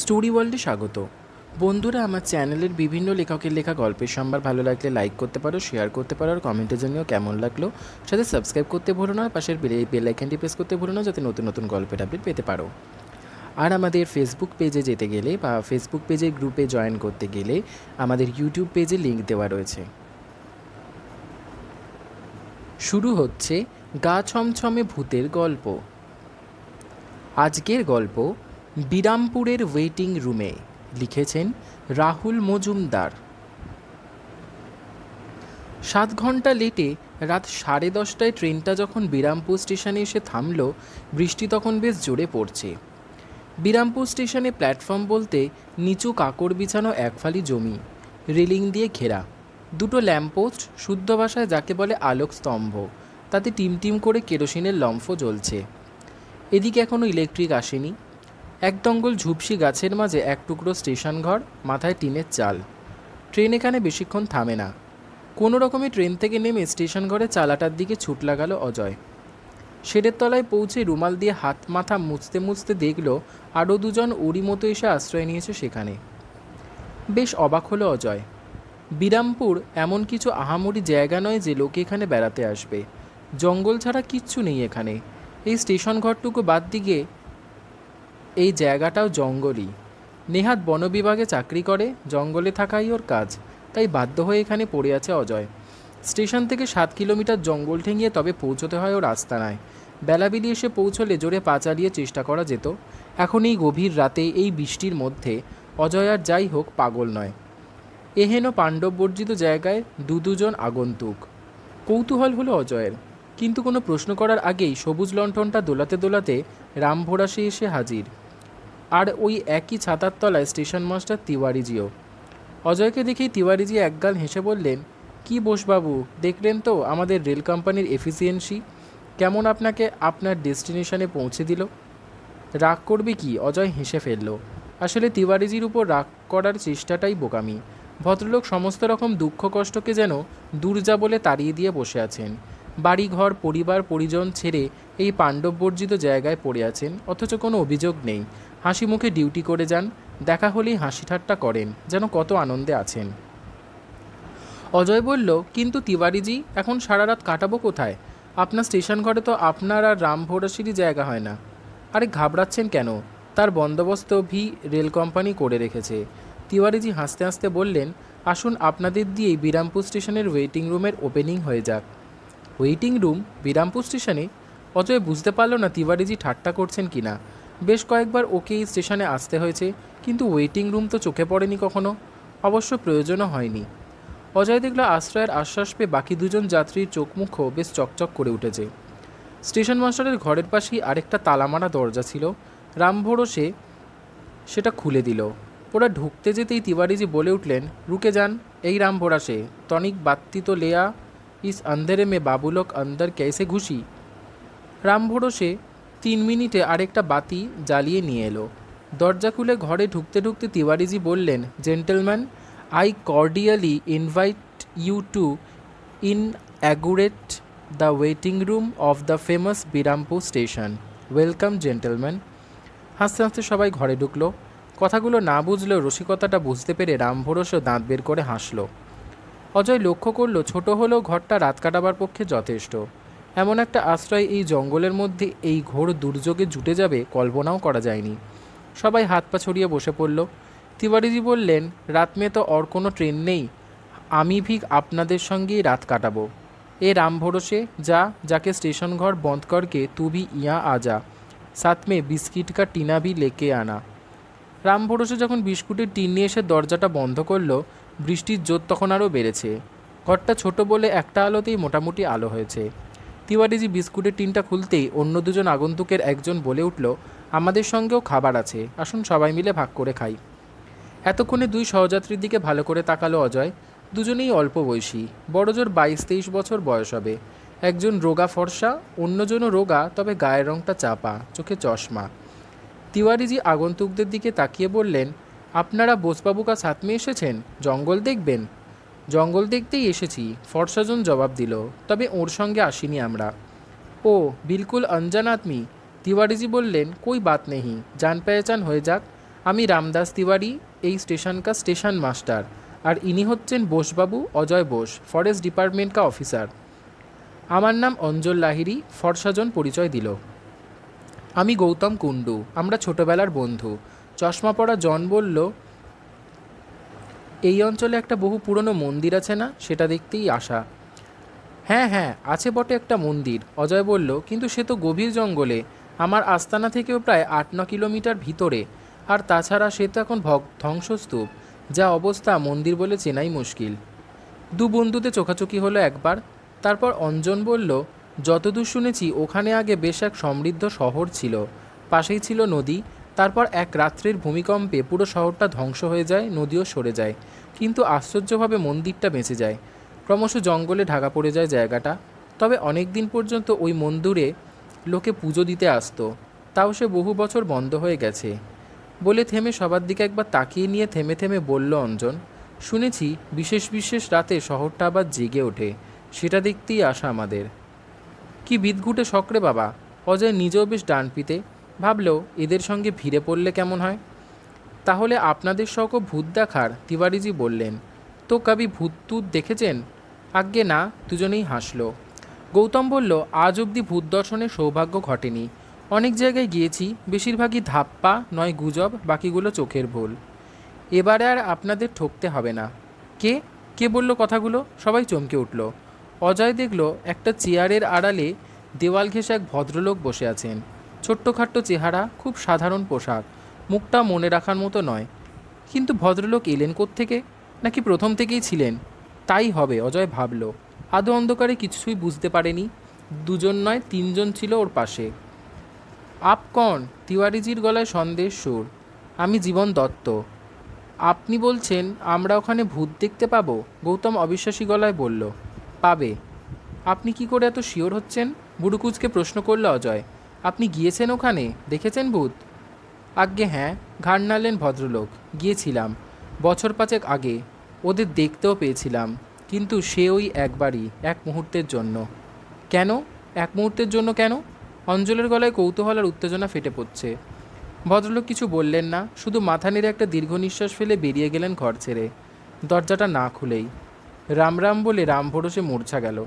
story ওয়ার্ল্ডে স্বাগত বন্ধুরা আমার চ্যানেলের বিভিন্ন লেখকের লেখা গল্পের সম্ভার ভালো লাগলে লাইক করতে পারো শেয়ার করতে পারো আর কমেন্টের জানিও কেমন লাগলো সাথে সাবস্ক্রাইব করতে ভুলো না পাশের বেল বেল প্রেস করতে ভুলো না যাতে নতুন নতুন গল্পের আপডেট পেতে পারো আর আমাদের ফেসবুক পেজে যেতে গেলে বা ফেসবুক পেজে গ্রুপে জয়েন করতে গেলে আমাদের ইউটিউব পেজে লিঙ্ক দেওয়া রয়েছে শুরু হচ্ছে গা ছমছমে ভূতের গল্প আজকের গল্প বিরামপুরের ওয়েটিং রুমে লিখেছেন রাহুল মজুমদার সাত ঘন্টা লেটে রাত সাড়ে দশটায় ট্রেনটা যখন বিরামপুর স্টেশনে এসে থামল বৃষ্টি তখন বেশ জোরে পড়ছে বিরামপুর স্টেশনে প্ল্যাটফর্ম বলতে নিচু কাকড় বিছানো একফালি জমি রেলিং দিয়ে ঘেরা দুটো ল্যাম্পপোস্ট শুদ্ধ ভাষায় যাকে বলে আলোক স্তম্ভ তাতে টিমটিম করে কেরোসিনের লম্ফ জ্বলছে এদিকে এখনও ইলেকট্রিক আসেনি এক দঙ্গল ঝুপসি গাছের মাঝে এক টুকরো স্টেশন ঘর মাথায় টিনের চাল ট্রেন এখানে বেশিক্ষণ থামে না কোনো রকমে ট্রেন থেকে নেমে স্টেশন ঘরে চালাটার দিকে ছুট লাগালো অজয় শেডের তলায় পৌঁছে রুমাল দিয়ে হাত মাথা মুছতে মুছতে দেখল আরও দুজন ওরই মতো এসে আশ্রয় নিয়েছে সেখানে বেশ অবাক হলো অজয় বিরামপুর এমন কিছু আহামরি জায়গা নয় যে লোকে এখানে বেড়াতে আসবে জঙ্গল ছাড়া কিচ্ছু নেই এখানে এই স্টেশন ঘরটুকু বাদ দিয়ে এই জায়গাটাও জঙ্গলই নেহাত বনবিভাগে চাকরি করে জঙ্গলে থাকাই ওর কাজ তাই বাধ্য হয়ে এখানে পড়ে আছে অজয় স্টেশন থেকে সাত কিলোমিটার জঙ্গল ঠেঙিয়ে তবে পৌঁছতে হয় ওর আস্তানায় বেলা বেলাবিলি এসে পৌঁছলে জোরে পা চালিয়ে চেষ্টা করা যেত এখন এই গভীর রাতে এই বৃষ্টির মধ্যে অজয় আর যাই হোক পাগল নয় এহেন পাণ্ডব বর্জিত জায়গায় দু দুজন আগন্তুক কৌতূহল হলো অজয়ের কিন্তু কোনো প্রশ্ন করার আগেই সবুজ লণ্ঠনটা দোলাতে দোলাতে রামভোরাসে এসে হাজির আর ওই একই ছাতার তলায় স্টেশন মাস্টার তিওয়ারিজিও অজয়কে দেখেই তিওয়ারিজি একগাল হেসে বললেন কি বোসবাবু দেখলেন তো আমাদের রেল কোম্পানির এফিসিয়েন্সি কেমন আপনাকে আপনার ডেস্টিনেশনে পৌঁছে দিল রাগ করবে কি অজয় হেসে ফেলল আসলে তিওয়ারিজির উপর রাগ করার চেষ্টাটাই বোকামি ভদ্রলোক সমস্ত রকম দুঃখ কষ্টকে যেন দূর যা বলে তাড়িয়ে দিয়ে বসে আছেন বাড়িঘর পরিবার পরিজন ছেড়ে এই পাণ্ডববর্জিত জায়গায় পড়ে আছেন অথচ কোনো অভিযোগ নেই হাসি মুখে ডিউটি করে যান দেখা হলেই হাসি ঠাট্টা করেন যেন কত আনন্দে আছেন অজয় বলল কিন্তু তিওয়ারিজি এখন সারা রাত কাটাবো কোথায় আপনার স্টেশন ঘরে তো আপনার আর রাম রামভোরাসিরই জায়গা হয় না আরে ঘাবড়াচ্ছেন কেন তার বন্দোবস্ত ভি রেল কোম্পানি করে রেখেছে তিওয়ারিজি হাসতে হাসতে বললেন আসুন আপনাদের দিয়েই বিরামপুর স্টেশনের ওয়েটিং রুমের ওপেনিং হয়ে যাক ওয়েটিং রুম বিরামপুর স্টেশনে অজয় বুঝতে পারল না তিওয়ারিজি ঠাট্টা করছেন কি না বেশ কয়েকবার ওকে এই স্টেশনে আসতে হয়েছে কিন্তু ওয়েটিং রুম তো চোখে পড়েনি কখনো অবশ্য প্রয়োজনও হয়নি অজয় দেখল আশ্রয়ের আশ্বাস পেয়ে বাকি দুজন যাত্রীর চোখ মুখও বেশ চকচক করে উঠেছে স্টেশন মাস্টারের ঘরের পাশেই আরেকটা তালামারা দরজা ছিল রামভোরও সে সেটা খুলে দিল ওরা ঢুকতে যেতেই তিওয়ারিজি বলে উঠলেন রুকে যান এই রামভোরা সে তনিক বাত্তি তো লেয়া ইস আন্ধেরে মে বাবুলক আন্দর ক্যাসে ঘুষি ভরসে তিন মিনিটে আরেকটা বাতি জ্বালিয়ে নিয়ে এলো দরজা খুলে ঘরে ঢুকতে ঢুকতে তিওয়ারিজি বললেন gentleman I cordially invite you to inaugurate the waiting room of the famous Birampur station welcome gentleman হাসতে হাসতে সবাই ঘরে ঢুকলো কথাগুলো না বুঝলেও রসিকতাটা বুঝতে পেরে রামভরসেও দাঁত বের করে হাসল অজয় লক্ষ্য করলো ছোট হলেও ঘরটা রাত কাটাবার পক্ষে যথেষ্ট এমন একটা আশ্রয় এই জঙ্গলের মধ্যে এই ঘোর দুর্যোগে জুটে যাবে কল্পনাও করা যায়নি সবাই হাত পা ছড়িয়ে বসে পড়ল তিওয়ারিজি বললেন রাত মেয়ে তো ওর কোনো ট্রেন নেই আমি ভিক আপনাদের সঙ্গেই রাত কাটাবো এ রাম ভরসে যা যাকে স্টেশন ঘর বন্ধ করকে তু ভি ইয়া আজা সাতমে বিস্কিট কা টিনা ভি লেকে আনা রাম ভরসে যখন বিস্কুটের টিন নিয়ে এসে দরজাটা বন্ধ করলো বৃষ্টির জোর তখন আরও বেড়েছে ঘরটা ছোট বলে একটা আলোতেই মোটামুটি আলো হয়েছে তিওয়ারিজি বিস্কুটের টিনটা খুলতেই অন্য দুজন আগন্তুকের একজন বলে উঠল আমাদের সঙ্গেও খাবার আছে আসুন সবাই মিলে ভাগ করে খাই এতক্ষণে দুই সহযাত্রীর দিকে ভালো করে তাকালো অজয় দুজনেই অল্প বয়সী বড়জোর বাইশ তেইশ বছর বয়স হবে একজন রোগা ফর্সা অন্যজনও রোগা তবে গায়ের রঙটা চাপা চোখে চশমা তিওয়ারিজি আগন্তুকদের দিকে তাকিয়ে বললেন আপনারা বোসবাবুকা কাছ এসেছেন জঙ্গল দেখবেন জঙ্গল দেখতেই এসেছি ফর্সাজন জবাব দিল তবে ওর সঙ্গে আসিনি আমরা ও বিলকুল অঞ্জান আদমি তিওয়ারিজি বললেন কই বাত নেহি জান পেয়েচান হয়ে যাক আমি রামদাস তিওয়ারি এই স্টেশন কা স্টেশন মাস্টার আর ইনি হচ্ছেন বোসবাবু অজয় বোস ফরেস্ট ডিপার্টমেন্ট কা অফিসার আমার নাম অঞ্জল লাহিরি ফর্সাজন পরিচয় দিল আমি গৌতম কুণ্ডু আমরা ছোটবেলার বন্ধু চশমা পরা জন বলল এই অঞ্চলে একটা বহু পুরনো মন্দির আছে না সেটা দেখতেই আসা হ্যাঁ হ্যাঁ আছে বটে একটা মন্দির অজয় বলল কিন্তু সে তো গভীর জঙ্গলে আমার আস্তানা থেকেও প্রায় আট ন কিলোমিটার ভিতরে আর তাছাড়া সে তো এখন ভগ ধ্বংসস্তূপ যা অবস্থা মন্দির বলে চেনাই মুশকিল দু বন্ধুতে চোখাচোখি হলো একবার তারপর অঞ্জন বলল যতদূর শুনেছি ওখানে আগে বেশ এক সমৃদ্ধ শহর ছিল পাশেই ছিল নদী তারপর এক রাত্রির ভূমিকম্পে পুরো শহরটা ধ্বংস হয়ে যায় নদীও সরে যায় কিন্তু আশ্চর্যভাবে মন্দিরটা বেঁচে যায় ক্রমশ জঙ্গলে ঢাকা পড়ে যায় জায়গাটা তবে অনেক দিন পর্যন্ত ওই মন্দিরে লোকে পুজো দিতে আসতো তাও সে বহু বছর বন্ধ হয়ে গেছে বলে থেমে সবার দিকে একবার তাকিয়ে নিয়ে থেমে থেমে বলল অঞ্জন শুনেছি বিশেষ বিশেষ রাতে শহরটা আবার জেগে ওঠে সেটা দেখতেই আসা আমাদের কি বিদঘুটে সকরে বাবা অজয় নিজেও বেশ ডান পিতে ভাবলেও এদের সঙ্গে ভিড়ে পড়লে কেমন হয় তাহলে আপনাদের সহক ভূত দেখার তিওয়ারিজি বললেন তো কবি ভূত তুত দেখেছেন আজ্ঞে না দুজনেই হাসল গৌতম বলল আজ অবধি ভূত দর্শনের সৌভাগ্য ঘটেনি অনেক জায়গায় গিয়েছি বেশিরভাগই ধাপ্পা নয় গুজব বাকিগুলো চোখের ভুল এবারে আর আপনাদের ঠকতে হবে না কে কে বলল কথাগুলো সবাই চমকে উঠল অজয় দেখল একটা চেয়ারের আড়ালে দেওয়াল ঘেঁষে এক ভদ্রলোক বসে আছেন ছোট্টখাট্ট চেহারা খুব সাধারণ পোশাক মুখটা মনে রাখার মতো নয় কিন্তু ভদ্রলোক এলেন থেকে নাকি প্রথম থেকেই ছিলেন তাই হবে অজয় ভাবল আদো অন্ধকারে কিছুই বুঝতে পারেনি দুজন নয় তিনজন ছিল ওর পাশে আপকন তিওয়ারিজির গলায় সন্দেশ সুর আমি জীবন দত্ত আপনি বলছেন আমরা ওখানে ভূত দেখতে পাবো গৌতম অবিশ্বাসী গলায় বলল পাবে আপনি কি করে এত শিওর হচ্ছেন বুড়ুকুচকে প্রশ্ন করল অজয় আপনি গিয়েছেন ওখানে দেখেছেন ভূত আজ্ঞে হ্যাঁ ঘাড় নালেন ভদ্রলোক গিয়েছিলাম বছর পাঁচেক আগে ওদের দেখতেও পেয়েছিলাম কিন্তু সে ওই একবারই এক মুহূর্তের জন্য কেন এক মুহূর্তের জন্য কেন অঞ্জলের গলায় কৌতূহল আর উত্তেজনা ফেটে পড়ছে ভদ্রলোক কিছু বললেন না শুধু মাথা নেড়ে একটা দীর্ঘ নিঃশ্বাস ফেলে বেরিয়ে গেলেন ঘর ছেড়ে দরজাটা না খুলেই রাম রাম বলে রাম ভরসে মূর্ছা গেল